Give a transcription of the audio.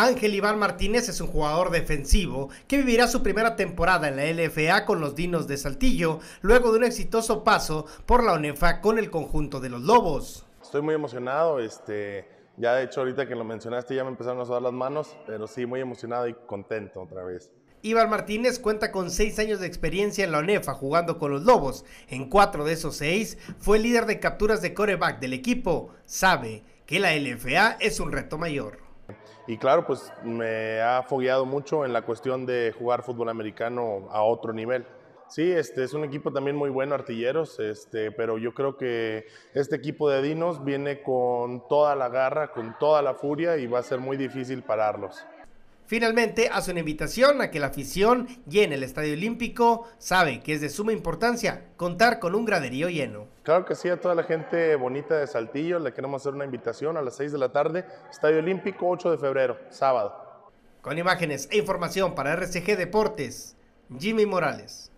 Ángel Iván Martínez es un jugador defensivo que vivirá su primera temporada en la LFA con los Dinos de Saltillo, luego de un exitoso paso por la UNEFA con el conjunto de los Lobos. Estoy muy emocionado, este, ya de hecho ahorita que lo mencionaste ya me empezaron a sudar las manos, pero sí muy emocionado y contento otra vez. Iván Martínez cuenta con seis años de experiencia en la ONEFA jugando con los Lobos. En cuatro de esos seis fue líder de capturas de coreback del equipo. Sabe que la LFA es un reto mayor. Y claro, pues me ha fogueado mucho en la cuestión de jugar fútbol americano a otro nivel. Sí, este es un equipo también muy bueno, artilleros, este, pero yo creo que este equipo de Dinos viene con toda la garra, con toda la furia y va a ser muy difícil pararlos. Finalmente, hace una invitación a que la afición llene el Estadio Olímpico. Sabe que es de suma importancia contar con un graderío lleno. Claro que sí, a toda la gente bonita de Saltillo le queremos hacer una invitación a las 6 de la tarde, Estadio Olímpico, 8 de febrero, sábado. Con imágenes e información para RCG Deportes, Jimmy Morales.